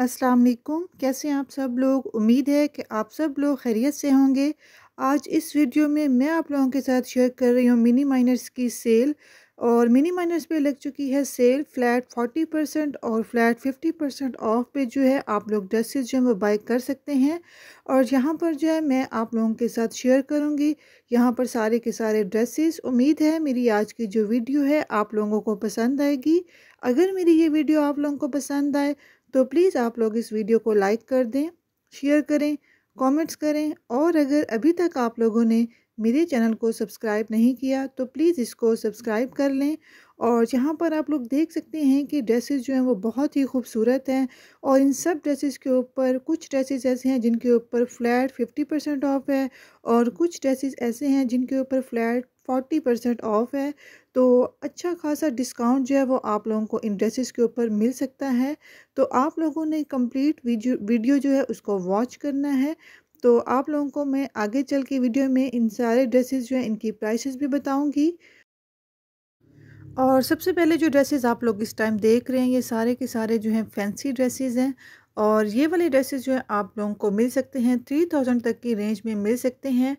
अस्सलाम वालेकुम कैसे हैं आप सब लोग उम्मीद है कि आप सब लोग खैरियत से होंगे आज इस वीडियो में मैं आप लोगों के साथ शेयर कर रही हूँ मिनी माइनर्स की सेल और मिनी माइनर्स पे लग चुकी है सेल फ्लैट 40 परसेंट और फ्लैट 50 परसेंट ऑफ पे जो है आप लोग ड्रेसेस जो है वो बाई कर सकते हैं और यहाँ पर जो है मैं आप लोगों के साथ शेयर करूँगी यहाँ पर सारे के सारे ड्रेसेस उम्मीद है मेरी आज की जो वीडियो है आप लोगों को पसंद आएगी अगर मेरी ये वीडियो आप लोगों को पसंद आए तो प्लीज़ आप लोग इस वीडियो को लाइक कर दें शेयर करें कमेंट्स करें और अगर अभी तक आप लोगों ने मेरे चैनल को सब्सक्राइब नहीं किया तो प्लीज़ इसको सब्सक्राइब कर लें और यहाँ पर आप लोग देख सकते हैं कि ड्रेसेस जो हैं वो बहुत ही खूबसूरत हैं और इन सब ड्रेसेस के ऊपर कुछ ड्रेसेस ऐसे हैं जिनके ऊपर फ्लैट फिफ्टी परसेंट ऑफ है और कुछ ड्रेसेस ऐसे हैं जिनके ऊपर फ्लैट फोर्टी परसेंट ऑफ़ है तो अच्छा खासा डिस्काउंट जो है वो आप लोगों को इन ड्रेसेस के ऊपर मिल सकता है तो आप लोगों ने कंप्लीट वीडियो जो है उसको वॉच करना है तो आप लोगों को मैं आगे चल के वीडियो में इन सारे ड्रेसेस जो हैं इनकी प्राइसेस भी बताऊंगी और सबसे पहले जो ड्रेसेस आप लोग इस टाइम देख रहे हैं ये सारे के सारे जो हैं फैंसी ड्रेसेस हैं और ये वाले ड्रेसेस जो है आप लोगों को मिल सकते हैं थ्री थाउजेंड तक की रेंज में मिल सकते हैं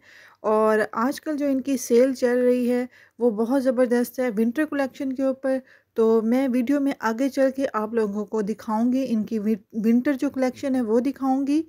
और आजकल जो इनकी सेल चल रही है वो बहुत ज़बरदस्त है विंटर कलेक्शन के ऊपर तो मैं वीडियो में आगे चल के आप लोगों को दिखाऊंगी इनकी विंटर जो कलेक्शन है वो दिखाऊंगी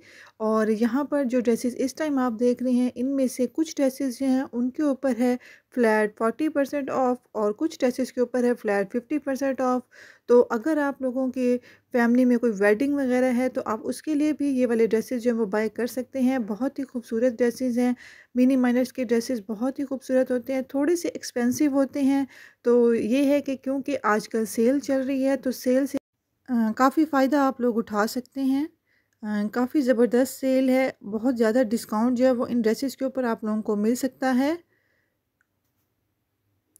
और यहाँ पर जो ड्रेसेस इस टाइम आप देख रहे हैं इनमें से कुछ ड्रेसेस जो हैं उनके ऊपर है फ्लैट फोर्टी परसेंट ऑफ़ और कुछ ड्रेसेस के ऊपर है फ्लैट फिफ्टी परसेंट ऑफ़ तो अगर आप लोगों के फैमिली में कोई वेडिंग वगैरह है तो आप उसके लिए भी ये वाले ड्रेसेस जो है वो बाय कर सकते हैं बहुत ही खूबसूरत ड्रेसेस हैं मिनी माइनर्स के ड्रेसेस बहुत ही खूबसूरत होते हैं थोड़े से एक्सपेंसिव होते हैं तो ये है कि क्योंकि आजकल सेल चल रही है तो सेल से काफ़ी फ़ायदा आप लोग उठा सकते हैं काफ़ी ज़बरदस्त सेल है बहुत ज़्यादा डिस्काउंट जो है वो इन ड्रेसेस के ऊपर आप लोगों को मिल सकता है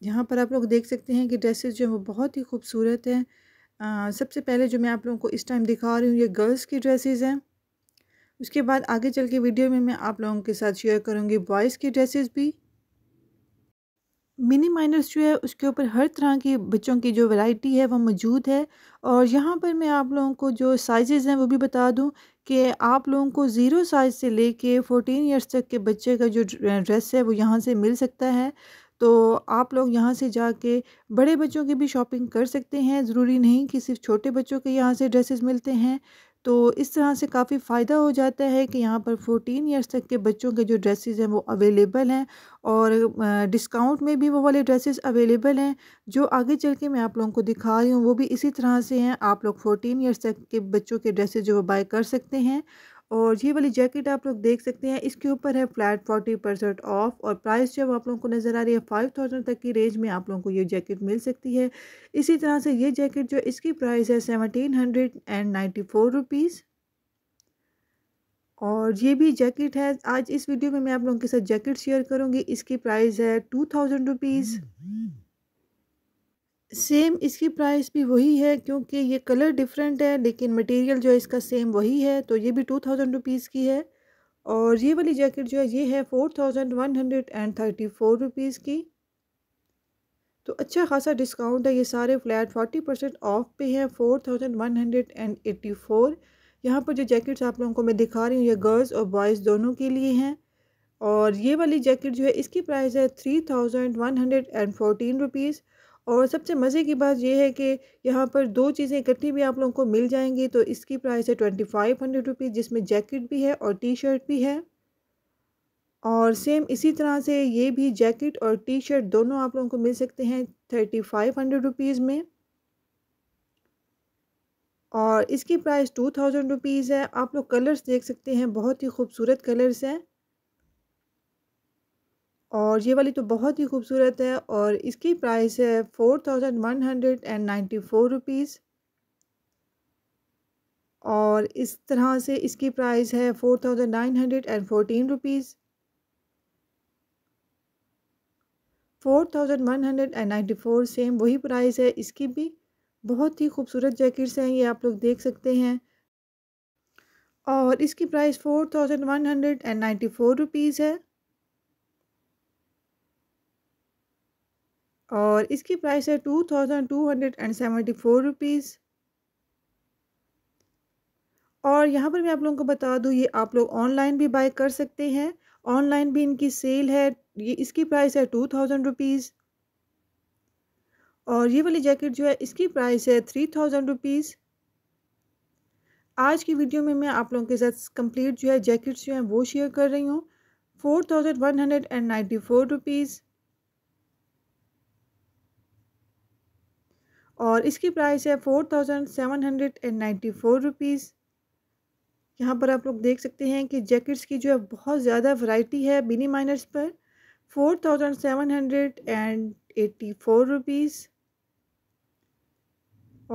यहाँ पर आप लोग देख सकते हैं कि ड्रेसेस जो है वो बहुत ही खूबसूरत हैं सबसे पहले जो मैं आप लोगों को इस टाइम दिखा रही हूँ ये गर्ल्स की ड्रेसेस हैं उसके बाद आगे चल के वीडियो में मैं आप लोगों के साथ शेयर करूँगी बॉयज़ की ड्रेसेस भी मिनी माइनर्स जो है उसके ऊपर हर तरह की बच्चों की जो वैरायटी है वह मौजूद है और यहाँ पर मैं आप लोगों को जो साइज़ हैं वो भी बता दूँ कि आप लोगों को ज़ीरो साइज़ से लेके फोटीन इयर्स तक के बच्चे का जो ड्रेस है वो यहाँ से मिल सकता है तो आप लोग यहाँ से जाके बड़े बच्चों की भी शॉपिंग कर सकते हैं ज़रूरी नहीं कि सिर्फ छोटे बच्चों के यहाँ से ड्रेसेस मिलते हैं तो इस तरह से काफ़ी फ़ायदा हो जाता है कि यहाँ पर फोटीन ईयर्स तक के बच्चों के जो ड्रेसेस हैं वो अवेलेबल हैं और डिस्काउंट में भी वो वाले ड्रेसेस अवेलेबल हैं जो आगे चल के मैं आप लोगों को दिखा रही हूँ वो भी इसी तरह से हैं आप लोग फोर्टीन ईयर्स तक के बच्चों के ड्रेसेस जो वो बाय कर सकते हैं और ये वाली जैकेट आप लोग देख सकते हैं इसके ऊपर है फ्लैट फोर्टी परसेंट ऑफ और प्राइस जब आप लोगों को नज़र आ रही है फाइव थाउजेंड तक की रेंज में आप लोगों को ये जैकेट मिल सकती है इसी तरह से ये जैकेट जो इसकी प्राइस है seventeen hundred and ninety four rupees और ये भी जैकेट है आज इस वीडियो में मैं आप लोगों के साथ जैकेट शेयर करूँगी इसकी प्राइस है two thousand rupees hmm, hmm. Same इसकी प्राइस भी वही है क्योंकि ये कलर डिफरेंट है लेकिन मटेरियल जो है इसका सेम वही है तो ये भी टू थाउजेंड रुपीज़ की है और ये वाली जैकेट जो है ये है four thousand one hundred and thirty four rupees की तो अच्छा खासा डिस्काउंट है ये सारे फ्लैट फोर्टी परसेंट ऑफ पे हैं four thousand one hundred and eighty four यहाँ पर जो जैकेट्स आप लोगों को मैं दिखा रही हूँ ये गर्ल्स और बॉयज़ दोनों के लिए हैं और ये वाली जैकेट जो है इसकी प्राइस है three thousand one hundred and fourteen rupees और सबसे मज़े की बात यह है कि यहाँ पर दो चीज़ें इकट्ठी भी आप लोगों को मिल जाएंगी तो इसकी प्राइस है ट्वेंटी फाइव हंड्रेड रुपीज़ जिसमें जैकेट भी है और टी शर्ट भी है और सेम इसी तरह से ये भी जैकेट और टी शर्ट दोनों आप लोगों को मिल सकते हैं थर्टी फाइव हंड्रेड रुपीज़ में और इसकी प्राइस टू थाउजेंड रुपीज़ है आप लोग कलर्स देख सकते हैं बहुत ही खूबसूरत कलर्स हैं और ये वाली तो बहुत ही खूबसूरत है और इसकी प्राइस है four thousand one hundred and ninety four rupees और इस तरह से इसकी प्राइस है four thousand nine hundred and fourteen rupees four thousand one hundred and ninety four same वही प्राइस है इसकी भी बहुत ही खूबसूरत जैकेट्स हैं ये आप लोग देख सकते हैं और इसकी price four thousand one hundred and ninety four rupees है और इसकी प्राइस है two thousand two hundred and seventy four rupees और यहाँ पर मैं आप लोगों को बता दूँ ये आप लोग ऑनलाइन भी बाय कर सकते हैं ऑनलाइन भी इनकी सेल है ये इसकी प्राइस है टू थाउजेंड रुपीज़ और ये वाली जैकेट जो है इसकी प्राइस है थ्री थाउजेंड रुपीज़ आज की वीडियो में मैं आप लोगों के साथ कंप्लीट जो है जैकेट्स जो हैं वो शेयर कर रही हूँ four thousand one hundred and ninety four rupees और इसकी प्राइस है four thousand seven hundred and ninety four rupees यहाँ पर आप लोग देख सकते हैं कि जैकेट्स की जो है बहुत ज़्यादा वैरायटी है बिनी माइनर्स पर four thousand seven hundred and eighty four rupees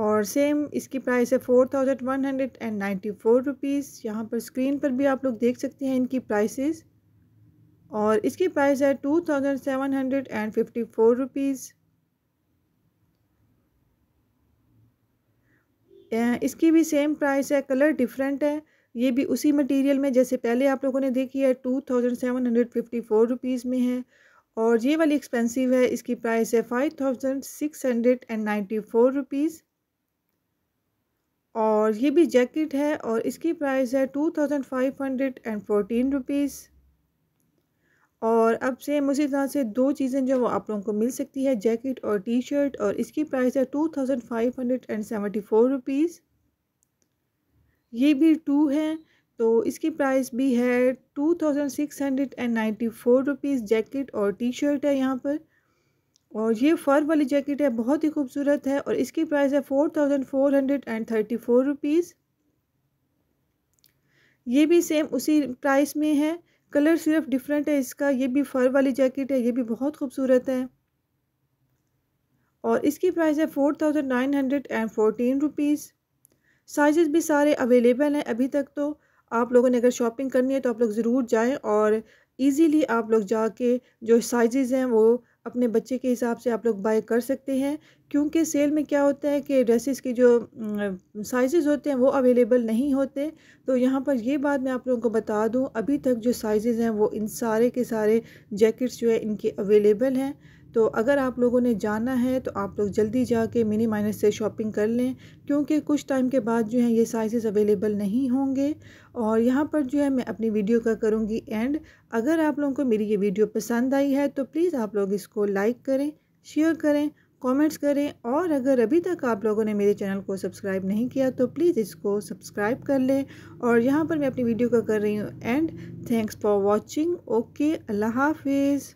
और सेम इसकी प्राइस है four thousand one hundred and ninety four rupees यहाँ पर स्क्रीन पर भी आप लोग देख सकते हैं इनकी प्राइसेस और इसकी प्राइस है two thousand seven hundred and fifty four rupees इसकी भी सेम प्राइस है कलर डिफरेंट है ये भी उसी मटेरियल में जैसे पहले आप लोगों ने देखी है two thousand seven hundred fifty four rupees में है और ये वाली एक्सपेंसिव है इसकी प्राइस है five thousand six hundred and ninety four rupees और ये भी जैकेट है और इसकी प्राइस है two thousand five hundred and fourteen rupees और अब सेम उसी तरह से दो चीज़ें जो वो आप लोगों को मिल सकती है जैकेट और टी शर्ट और इसकी प्राइस है two thousand five hundred and seventy four rupees ये भी टू है तो इसकी प्राइस भी है two thousand six hundred and ninety four rupees jacket और टी शर्ट है यहाँ पर और ये फर वाली जैकेट है बहुत ही खूबसूरत है और इसकी प्राइस है four thousand four hundred and thirty four rupees ये भी सेम उसी प्राइस में है कलर सिर्फ डिफरेंट है इसका ये भी फर वाली जैकेट है ये भी बहुत खूबसूरत है और इसकी प्राइस है four thousand nine hundred and fourteen rupees sizes भी सारे अवेलेबल हैं अभी तक तो आप लोगों ने अगर शॉपिंग करनी है तो आप लोग ज़रूर जाएं और इजीली आप लोग जाके जो साइजेस हैं वो अपने बच्चे के हिसाब से आप लोग बाय कर सकते हैं क्योंकि सेल में क्या होता है कि ड्रेसेस के जो साइज़ होते हैं वो अवेलेबल नहीं होते तो यहाँ पर ये बात मैं आप लोगों को बता दूँ अभी तक जो साइज़ हैं वो इन सारे के सारे जैकेट्स जो है इनके अवेलेबल हैं तो अगर आप लोगों ने जाना है तो आप लोग जल्दी जाके मिनी माइनस से शॉपिंग कर लें क्योंकि कुछ टाइम के बाद जो है ये साइजेस अवेलेबल नहीं होंगे और यहाँ पर जो है मैं अपनी वीडियो का करूँगी एंड अगर आप लोगों को मेरी ये वीडियो पसंद आई है तो प्लीज़ आप लोग इसको लाइक करें शेयर करें कमेंट्स करें और अगर अभी तक आप लोगों ने मेरे चैनल को सब्सक्राइब नहीं किया तो प्लीज़ इसको सब्सक्राइब कर लें और यहाँ पर मैं अपनी वीडियो का कर रही हूँ and thanks for watching okay Allah हाफिज़